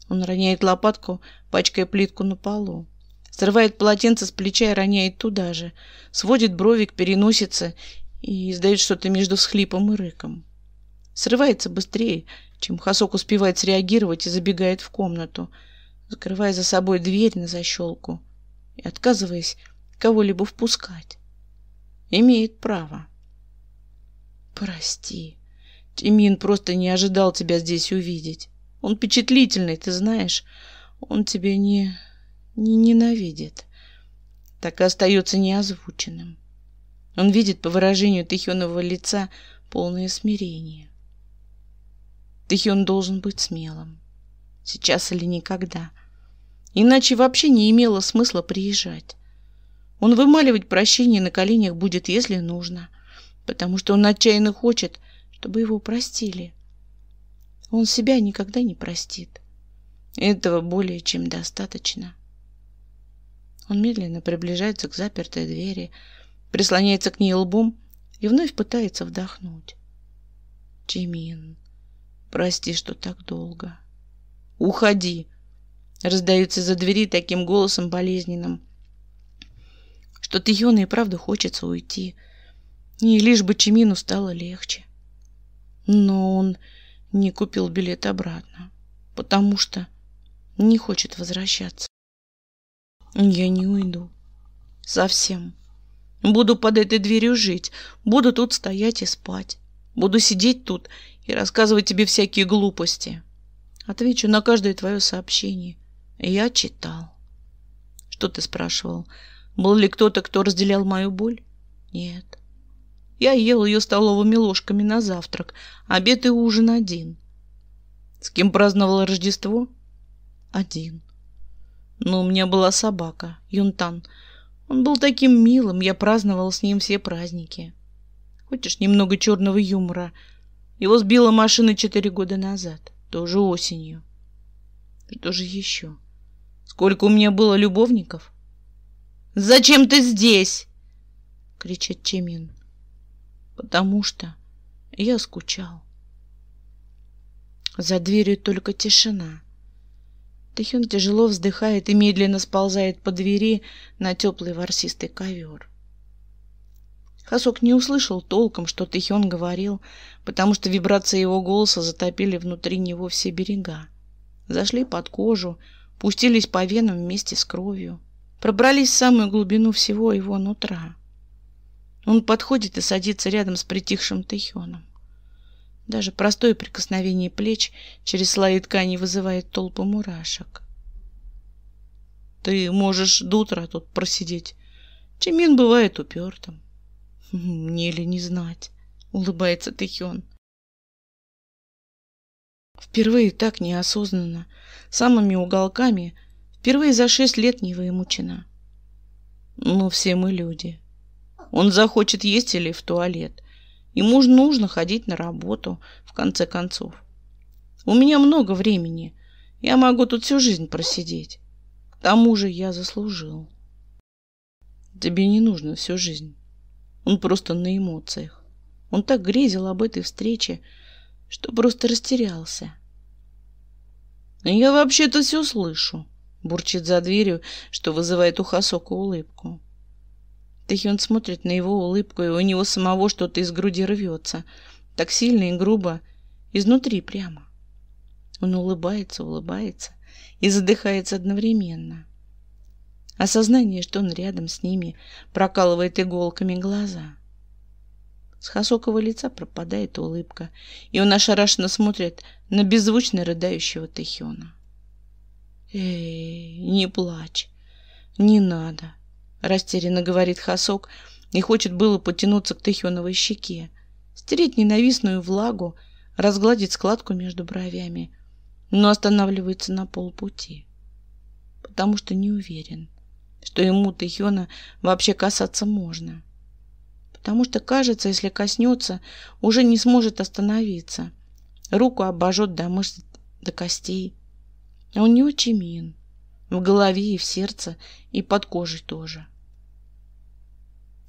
Он роняет лопатку, пачкая плитку на полу. Срывает полотенце с плеча и роняет туда же. Сводит брови переносится и издает что-то между схлипом и рыком. Срывается быстрее, чем Хасок успевает среагировать и забегает в комнату, закрывая за собой дверь на защелку и отказываясь кого-либо впускать. Имеет право. Прости. Тимин просто не ожидал тебя здесь увидеть. Он впечатлительный, ты знаешь. Он тебя не... не ненавидит. Так и остается неозвученным. Он видит по выражению Тихенового лица полное смирение. Тэхён должен быть смелым. Сейчас или никогда. Иначе вообще не имело смысла приезжать. Он вымаливать прощение на коленях будет, если нужно, потому что он отчаянно хочет, чтобы его простили. Он себя никогда не простит. Этого более чем достаточно. Он медленно приближается к запертой двери, прислоняется к ней лбом и вновь пытается вдохнуть. Джимин. Прости, что так долго. Уходи. Раздаются за двери таким голосом болезненным. Что-то и правда хочется уйти. И лишь бы Чемину стало легче. Но он не купил билет обратно, потому что не хочет возвращаться. Я не уйду. Совсем. Буду под этой дверью жить, буду тут стоять и спать, буду сидеть тут и рассказывать тебе всякие глупости. Отвечу на каждое твое сообщение. Я читал. Что ты спрашивал? Был ли кто-то, кто разделял мою боль? Нет. Я ел ее столовыми ложками на завтрак, обед и ужин один. С кем праздновал Рождество? Один. Но ну, у меня была собака, Юнтан. Он был таким милым, я праздновал с ним все праздники. Хочешь немного черного юмора? — его сбила машина четыре года назад, тоже осенью. Что же еще. Сколько у меня было любовников? «Зачем ты здесь?» — кричит Чемин. «Потому что я скучал». За дверью только тишина. Тэхён тяжело вздыхает и медленно сползает по двери на теплый ворсистый ковер. Хасок не услышал толком, что Тэхён говорил, потому что вибрации его голоса затопили внутри него все берега. Зашли под кожу, пустились по венам вместе с кровью, пробрались в самую глубину всего его нутра. Он подходит и садится рядом с притихшим Тэхёном. Даже простое прикосновение плеч через слои ткани вызывает толпы мурашек. Ты можешь до утра тут просидеть. Чимин бывает упертым. «Мне ли не знать?» — улыбается Тэхён. Впервые так неосознанно, самыми уголками, впервые за шесть лет не вымучена. Но все мы люди. Он захочет есть или в туалет. Ему же нужно ходить на работу, в конце концов. У меня много времени. Я могу тут всю жизнь просидеть. К тому же я заслужил. Тебе не нужно всю жизнь. Он просто на эмоциях. Он так грезил об этой встрече, что просто растерялся. «Ну, «Я вообще-то все слышу», — бурчит за дверью, что вызывает у Хасока улыбку. Тэхион смотрит на его улыбку, и у него самого что-то из груди рвется. Так сильно и грубо, изнутри прямо. Он улыбается, улыбается и задыхается одновременно. Осознание, что он рядом с ними, прокалывает иголками глаза. С Хасокова лица пропадает улыбка, и он ошарашенно смотрит на беззвучно рыдающего Тэхиона. «Эй, не плачь, не надо», — растерянно говорит Хасок, и хочет было потянуться к Тэхионовой щеке, стереть ненавистную влагу, разгладить складку между бровями, но останавливается на полпути, потому что не уверен — что ему Тэхёна вообще касаться можно. Потому что, кажется, если коснется, уже не сможет остановиться. Руку обожжет до мышц, до костей. А у него чимин. В голове и в сердце, и под кожей тоже.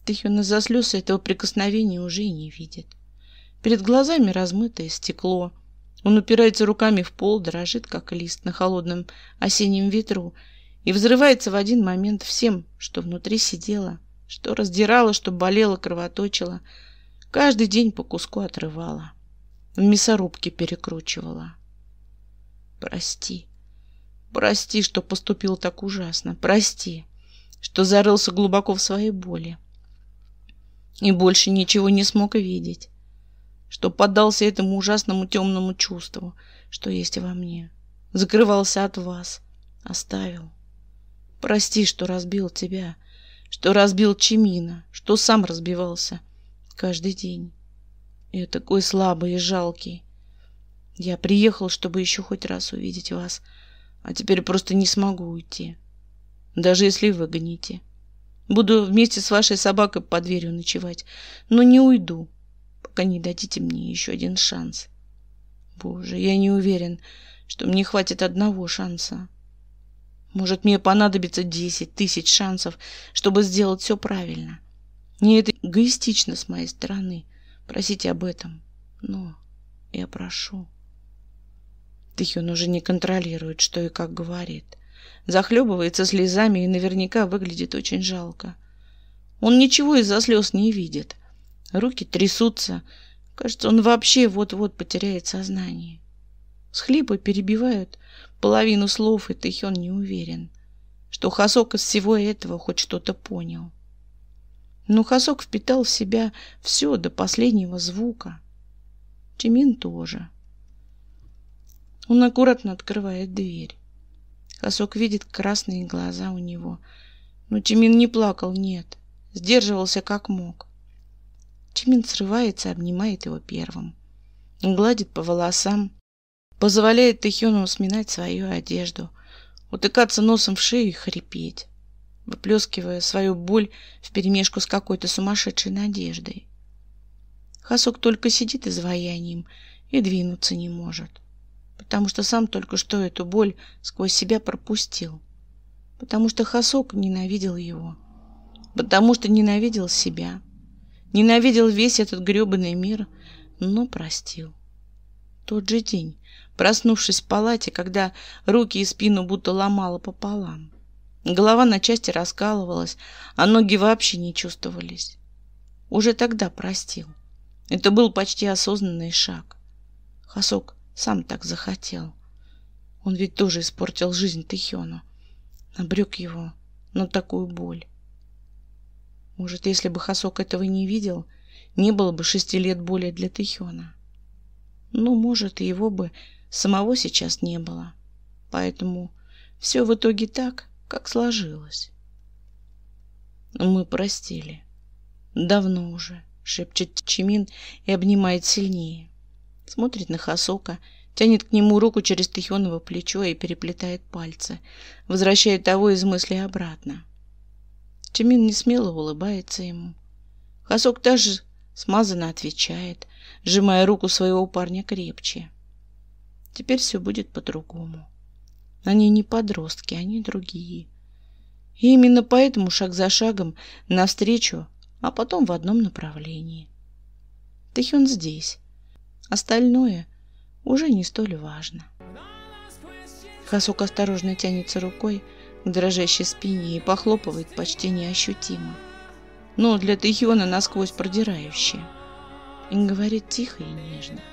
Тэхёна за слез этого прикосновения уже и не видит. Перед глазами размытое стекло. Он упирается руками в пол, дрожит, как лист на холодном осеннем ветру, и взрывается в один момент всем, что внутри сидело, что раздирало, что болело, кровоточило, каждый день по куску отрывала, в мясорубке перекручивала. Прости. Прости, что поступил так ужасно. Прости, что зарылся глубоко в своей боли. И больше ничего не смог видеть. Что поддался этому ужасному темному чувству, что есть во мне. Закрывался от вас. Оставил. Прости, что разбил тебя, что разбил Чемина, что сам разбивался каждый день. Я такой слабый и жалкий. Я приехал, чтобы еще хоть раз увидеть вас, а теперь просто не смогу уйти, даже если выгоните. Буду вместе с вашей собакой под дверью ночевать, но не уйду, пока не дадите мне еще один шанс. Боже, я не уверен, что мне хватит одного шанса. Может, мне понадобится десять тысяч шансов, чтобы сделать все правильно. Не это эгоистично с моей стороны. Просить об этом. Но я прошу. Тихон уже не контролирует, что и как говорит. Захлебывается слезами и наверняка выглядит очень жалко. Он ничего из-за слез не видит. Руки трясутся. Кажется, он вообще вот-вот потеряет сознание. Схлипы перебивают половину слов, и Тэхён не уверен, что Хасок из всего этого хоть что-то понял. Но Хасок впитал в себя все до последнего звука. Чимин тоже. Он аккуратно открывает дверь. Хасок видит красные глаза у него. Но Чимин не плакал, нет. Сдерживался как мог. Чимин срывается, обнимает его первым. Гладит по волосам, позволяет Тэхёну сминать свою одежду, утыкаться носом в шею и хрипеть, выплескивая свою боль вперемешку с какой-то сумасшедшей надеждой. Хасок только сидит изваянием и двинуться не может, потому что сам только что эту боль сквозь себя пропустил, потому что Хасок ненавидел его, потому что ненавидел себя, ненавидел весь этот грёбаный мир, но простил. Тот же день, проснувшись в палате, когда руки и спину будто ломало пополам. Голова на части раскалывалась, а ноги вообще не чувствовались. Уже тогда простил. Это был почти осознанный шаг. Хасок сам так захотел. Он ведь тоже испортил жизнь Тихёну. Обрек его на такую боль. Может, если бы Хасок этого не видел, не было бы шести лет боли для Тихёна. Ну, может, его бы самого сейчас не было. Поэтому все в итоге так, как сложилось. Мы простили. Давно уже, шепчет Чимин и обнимает сильнее. Смотрит на Хасока, тянет к нему руку через Тихоново плечо и переплетает пальцы, возвращает того из мысли обратно. Чимин не смело улыбается ему. Хасок даже смазанно отвечает, сжимая руку своего парня крепче. Теперь все будет по-другому. Они не подростки, они другие. И именно поэтому шаг за шагом навстречу, а потом в одном направлении. Тэхён здесь. Остальное уже не столь важно. Хасок осторожно тянется рукой к дрожащей спине и похлопывает почти неощутимо. Но для Тэхиона насквозь продирающее. И говорит тихо и нежно. —